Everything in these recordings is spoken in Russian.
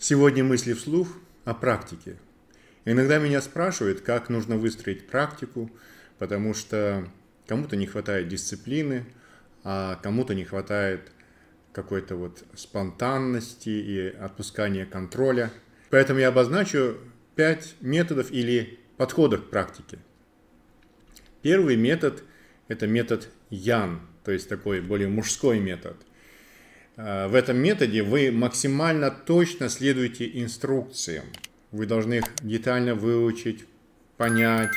Сегодня мысли вслух о практике. Иногда меня спрашивают, как нужно выстроить практику, потому что кому-то не хватает дисциплины, а кому-то не хватает какой-то вот спонтанности и отпускания контроля. Поэтому я обозначу пять методов или подходов к практике. Первый метод – это метод Ян, то есть такой более мужской метод – Э, в этом методе вы максимально точно следуете инструкциям. Вы должны их детально выучить, понять,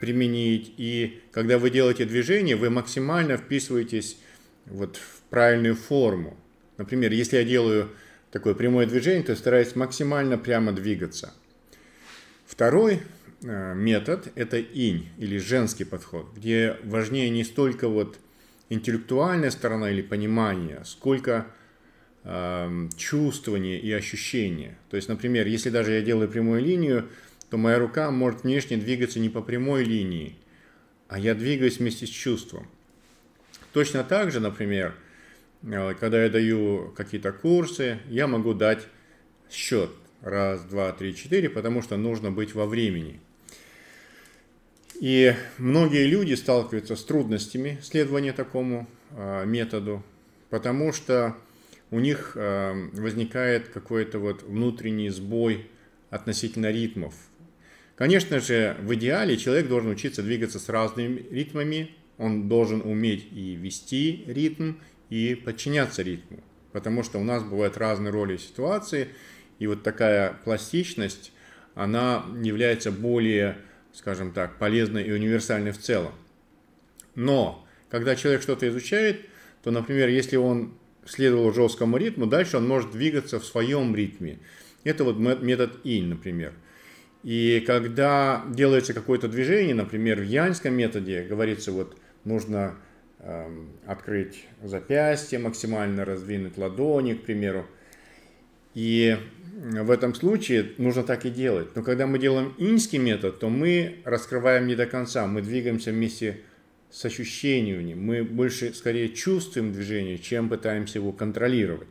применить. И когда вы делаете движение, вы максимально вписываетесь вот в правильную форму. Например, если я делаю такое прямое движение, то стараюсь максимально прямо двигаться. Второй э, метод – это инь или женский подход, где важнее не столько вот интеллектуальная сторона или понимание, сколько э, чувствование и ощущение. То есть, например, если даже я делаю прямую линию, то моя рука может внешне двигаться не по прямой линии, а я двигаюсь вместе с чувством. Точно так же, например, э, когда я даю какие-то курсы, я могу дать счет. Раз, два, три, четыре, потому что нужно быть во времени – и многие люди сталкиваются с трудностями следования такому э, методу, потому что у них э, возникает какой-то вот внутренний сбой относительно ритмов. Конечно же, в идеале человек должен учиться двигаться с разными ритмами, он должен уметь и вести ритм, и подчиняться ритму, потому что у нас бывают разные роли и ситуации, и вот такая пластичность, она является более скажем так, полезны и универсальны в целом. Но, когда человек что-то изучает, то, например, если он следовал жесткому ритму, дальше он может двигаться в своем ритме. Это вот метод инь, например. И когда делается какое-то движение, например, в Яньском методе говорится, вот нужно э, открыть запястье, максимально раздвинуть ладони, к примеру, и в этом случае нужно так и делать. Но когда мы делаем инский метод, то мы раскрываем не до конца, мы двигаемся вместе с ощущениями, мы больше скорее чувствуем движение, чем пытаемся его контролировать.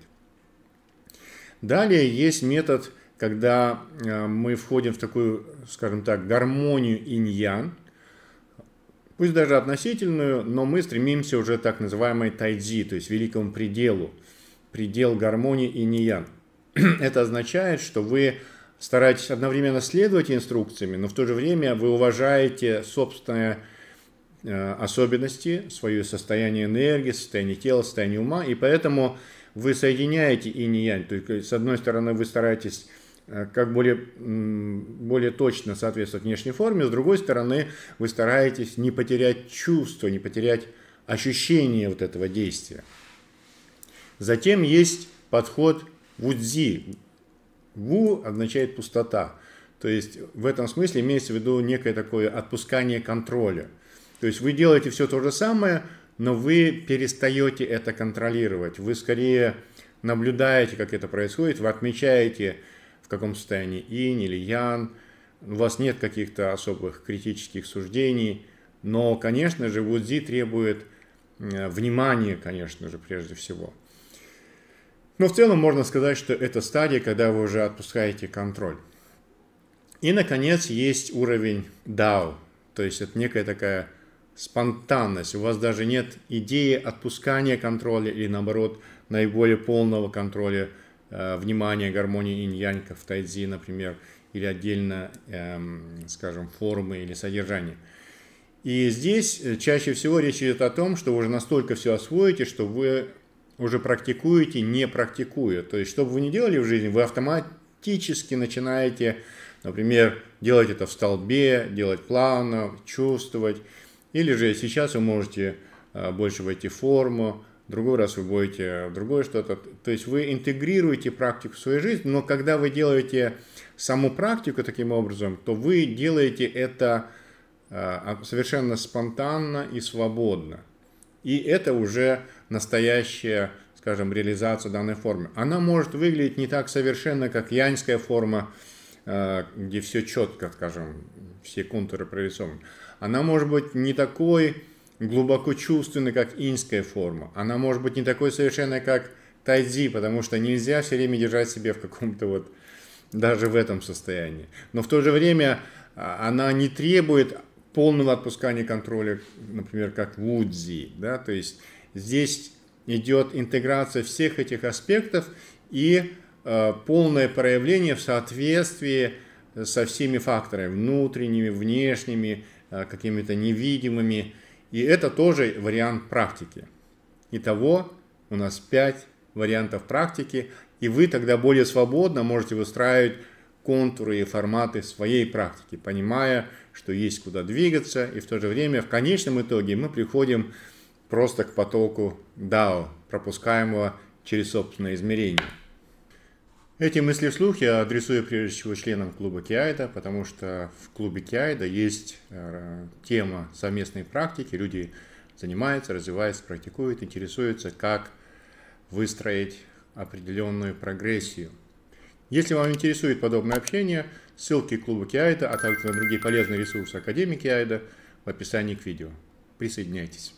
Далее есть метод, когда э, мы входим в такую, скажем так, гармонию инь-ян, пусть даже относительную, но мы стремимся уже так называемой тайдзи, то есть великому пределу, предел гармонии инь-ян – это означает, что вы стараетесь одновременно следовать инструкциями, но в то же время вы уважаете собственные э, особенности, свое состояние энергии, состояние тела, состояние ума, и поэтому вы соединяете инь и янь. То есть, э, с одной стороны, вы стараетесь э, как более, более точно соответствовать внешней форме, с другой стороны, вы стараетесь не потерять чувство, не потерять ощущение вот этого действия. Затем есть подход Вудзи. Ву означает пустота. То есть в этом смысле имеется в виду некое такое отпускание контроля. То есть вы делаете все то же самое, но вы перестаете это контролировать. Вы скорее наблюдаете, как это происходит, вы отмечаете, в каком состоянии инь или ян, у вас нет каких-то особых критических суждений, но, конечно же, Вудзи требует э, внимания, конечно же, прежде всего – но в целом можно сказать, что это стадия, когда вы уже отпускаете контроль. И, наконец, есть уровень DAO, то есть это некая такая спонтанность. У вас даже нет идеи отпускания контроля или, наоборот, наиболее полного контроля э, внимания, гармонии инь-янь, в тайдзи, например, или отдельно, эм, скажем, формы или содержания. И здесь э, чаще всего речь идет о том, что вы уже настолько все освоите, что вы уже практикуете, не практикуя. То есть, что бы вы ни делали в жизни, вы автоматически начинаете, например, делать это в столбе, делать плавно, чувствовать. Или же сейчас вы можете а, больше войти в форму, другой раз вы будете в а, другое что-то. То есть вы интегрируете практику в свою жизнь, но когда вы делаете саму практику таким образом, то вы делаете это а, совершенно спонтанно и свободно. И это уже настоящая, скажем, реализация данной формы. Она может выглядеть не так совершенно, как яньская форма, э, где все четко, скажем, все контуры прорисованы. Она может быть не такой глубоко чувственной, как иньская форма. Она может быть не такой совершенной, как тайдзи, потому что нельзя все время держать себя в каком-то вот даже в этом состоянии. Но в то же время а, она не требует полного отпускания контроля, например, как Вудзи. Да? То есть здесь идет интеграция всех этих аспектов и э, полное проявление в соответствии со всеми факторами, внутренними, внешними, э, какими-то невидимыми. И это тоже вариант практики. Итого у нас 5 вариантов практики, и вы тогда более свободно можете выстраивать контуры и форматы своей практики, понимая, что есть куда двигаться, и в то же время в конечном итоге мы приходим просто к потоку DAO, пропускаемого через собственное измерение. Эти мысли вслух я адресую прежде всего членам клуба Киайда, потому что в клубе Киайда есть э, тема совместной практики, люди занимаются, развиваются, практикуют, интересуются, как выстроить определенную прогрессию – если вам интересует подобное общение, ссылки клуба Киайда, а также на другие полезные ресурсы Академики Киайда в описании к видео. Присоединяйтесь.